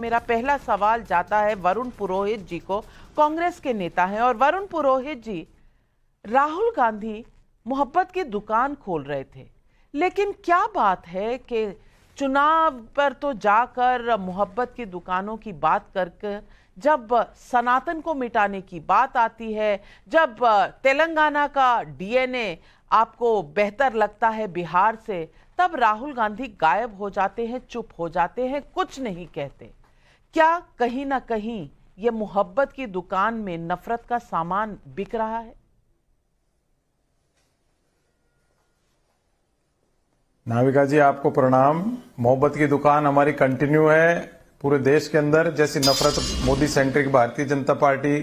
मेरा पहला सवाल जाता है वरुण पुरोहित जी को कांग्रेस के नेता हैं और वरुण पुरोहित जी राहुल गांधी मोहब्बत की दुकान खोल रहे थे लेकिन क्या बात है कि चुनाव पर तो जाकर मोहब्बत की दुकानों की बात करके जब सनातन को मिटाने की बात आती है जब तेलंगाना का डीएनए आपको बेहतर लगता है बिहार से तब राहुल गांधी गायब हो जाते हैं चुप हो जाते हैं कुछ नहीं कहते क्या कहीं ना कहीं ये मोहब्बत की दुकान में नफरत का सामान बिक रहा है नाविका जी आपको प्रणाम मोहब्बत की दुकान हमारी कंटिन्यू है पूरे देश के अंदर जैसी नफरत मोदी सेंट्रिक भारतीय जनता पार्टी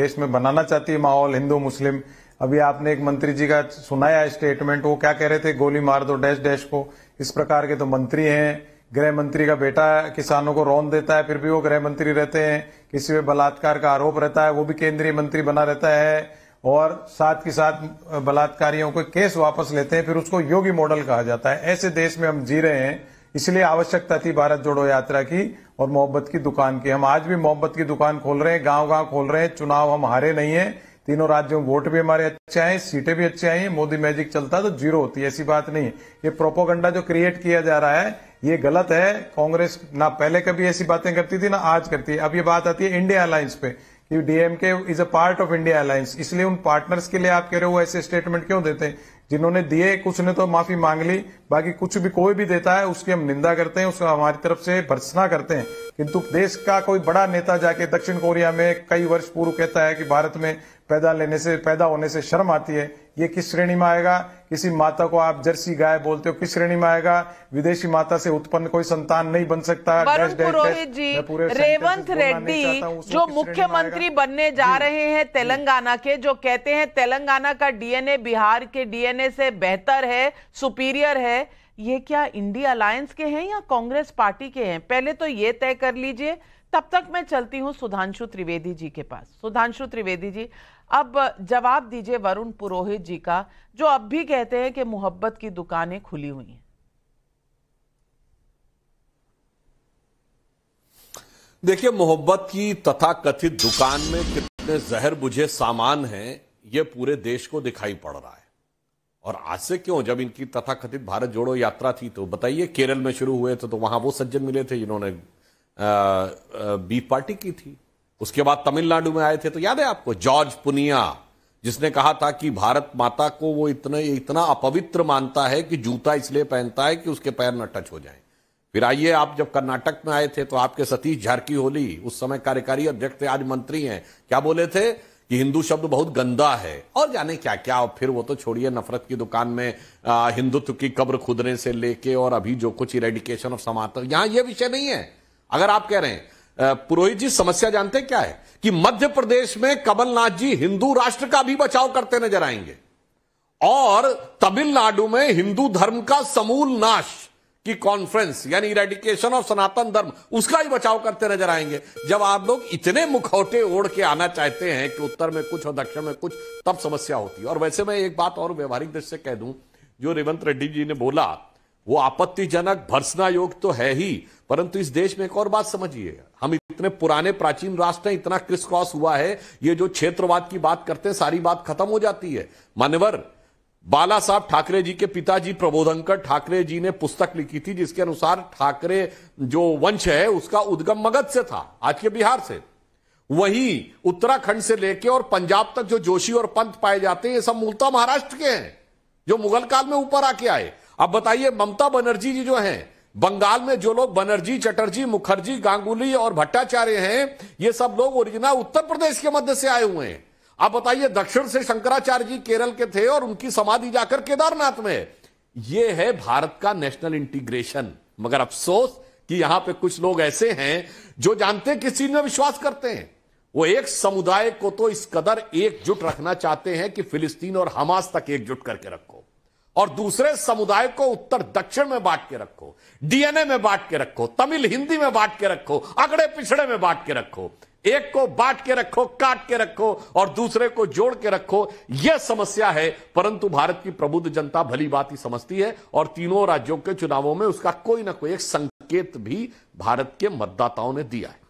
देश में बनाना चाहती है माहौल हिंदू मुस्लिम अभी आपने एक मंत्री जी का सुनाया स्टेटमेंट वो क्या कह रहे थे गोली मार दो डैश डैश को इस प्रकार के तो मंत्री हैं गृह मंत्री का बेटा किसानों को रोन देता है फिर भी वो गृह मंत्री रहते हैं किसी पे बलात्कार का आरोप रहता है वो भी केंद्रीय मंत्री बना रहता है और साथ के साथ बलात्कारियों को केस वापस लेते हैं फिर उसको योगी मॉडल कहा जाता है ऐसे देश में हम जी रहे हैं इसलिए आवश्यकता थी भारत जोड़ो यात्रा की और मोहब्बत की दुकान की हम आज भी मोहब्बत की दुकान खोल रहे हैं गांव गांव खोल रहे हैं चुनाव हम हारे नहीं है तीनों राज्यों में वोट भी हमारे अच्छे आए सीटें भी अच्छी आई मोदी मैजिक चलता तो जीरो होती ऐसी बात नहीं ये प्रोपोगंडा जो क्रिएट किया जा रहा है ये गलत है कांग्रेस ना पहले कभी ऐसी बातें करती थी ना आज करती है अब ये बात आती है इंडिया अलायंस पे कि DMK is a part of India alliance इसलिए उन पार्टनर्स के लिए आप कह रहे हो ऐसे स्टेटमेंट क्यों देते हैं जिन्होंने दिए कुछ ने तो माफी मांग ली बाकी कुछ भी कोई भी देता है उसकी हम निंदा करते हैं उसका हमारी तरफ से भर्सना करते हैं किंतु देश का कोई बड़ा नेता जाके दक्षिण कोरिया में कई वर्ष पूर्व कहता है कि भारत में पैदा लेने से पैदा होने से शर्म आती है ये किस श्रेणी में आएगा किसी माता को आप जर्सी गाय बोलते हो किस श्रेणी में आएगा विदेशी माता से उत्पन्न कोई संतान नहीं बन सकता जी रेवंत रेड्डी जो मुख्यमंत्री बनने जा रहे हैं तेलंगाना के जो कहते हैं तेलंगाना का डीएनए बिहार के डीएनए से बेहतर है सुपीरियर है ये क्या इंडिया अलायंस के हैं या कांग्रेस पार्टी के हैं पहले तो ये तय कर लीजिए तब तक मैं चलती हूँ सुधांशु त्रिवेदी जी के पास सुधांशु त्रिवेदी जी अब जवाब दीजिए वरुण पुरोहित जी का जो अब भी कहते हैं कि मोहब्बत की दुकानें खुली हुई हैं देखिए मोहब्बत की तथा कथित दुकान में कितने जहर बुझे सामान हैं ये पूरे देश को दिखाई पड़ रहा है और आज से क्यों जब इनकी तथाकथित भारत जोड़ो यात्रा थी तो बताइए केरल में शुरू हुए थे तो वहां वो सज्जन मिले थे जिन्होंने बी पार्टी की थी उसके बाद तमिलनाडु में आए थे तो याद है आपको जॉर्ज पुनिया जिसने कहा था कि भारत माता को वो इतना इतना अपवित्र मानता है कि जूता इसलिए पहनता है कि उसके पैर न टच हो जाए फिर आइए आप जब कर्नाटक में आए थे तो आपके सतीश झारकी होली उस समय कार्यकारी अध्यक्ष थे आज मंत्री हैं क्या बोले थे कि हिंदू शब्द बहुत गंदा है और जाने क्या क्या और फिर वो तो छोड़िए नफरत की दुकान में हिंदुत्व की कब्र खुदने से लेके और अभी जो कुछ इरेडिकेशन ऑफ समात यहां यह विषय नहीं है अगर आप कह रहे हैं पुरोहित जी समस्या जानते क्या है कि मध्य प्रदेश में कमलनाथ जी हिंदू राष्ट्र का भी बचाव करते नजर आएंगे और तमिलनाडु में हिंदू धर्म का समूल नाश की कॉन्फ्रेंस यानी इरेडिकेशन ऑफ सनातन धर्म उसका ही बचाव करते नजर आएंगे जब आप लोग इतने मुखौटे ओढ़ के आना चाहते हैं कि उत्तर में कुछ और दक्षिण में कुछ तब समस्या होती है और वैसे मैं एक बात और व्यवहारिक दृष्टि से कह दूं जो रेवंत रेड्डी जी ने बोला वो आपत्तिजनक भर्सना योग तो है ही परंतु इस देश में एक और बात समझिए हम इतने पुराने प्राचीन राष्ट्र हैं इतना क्रिस क्रॉस हुआ है ये जो क्षेत्रवाद की बात करते हैं सारी बात खत्म हो जाती है मानवर बाला साहब ठाकरे जी के पिताजी प्रबोधंकर ठाकरे जी ने पुस्तक लिखी थी जिसके अनुसार ठाकरे जो वंश है उसका उद्गम मगध से था आज के बिहार से वहीं उत्तराखंड से लेके और पंजाब तक जो जोशी और पंत पाए जाते हैं ये सब मूलतः महाराष्ट्र के हैं जो मुगल काल में ऊपर आके आए अब बताइए ममता बनर्जी जी जो है बंगाल में जो लोग बनर्जी चटर्जी मुखर्जी गांगुली और भट्टाचार्य हैं ये सब लोग ओरिजिनल उत्तर प्रदेश के मध्य से आए हुए हैं आप बताइए दक्षिण से शंकराचार्य जी केरल के थे और उनकी समाधि जाकर केदारनाथ में यह है भारत का नेशनल इंटीग्रेशन मगर अफसोस कि यहां पे कुछ लोग ऐसे हैं जो जानते किस चीज में विश्वास करते हैं वो एक समुदाय को तो इस कदर एकजुट रखना चाहते हैं कि फिलिस्तीन और हमास तक एकजुट करके रखो और दूसरे समुदाय को उत्तर दक्षिण में बांट के रखो डीएनए में बांट के रखो तमिल हिंदी में बांट के रखो अगड़े पिछड़े में बांट के रखो एक को बांट के रखो काट के रखो और दूसरे को जोड़ के रखो यह समस्या है परंतु भारत की प्रबुद्ध जनता भली बात ही समझती है और तीनों राज्यों के चुनावों में उसका कोई ना कोई एक संकेत भी भारत के मतदाताओं ने दिया है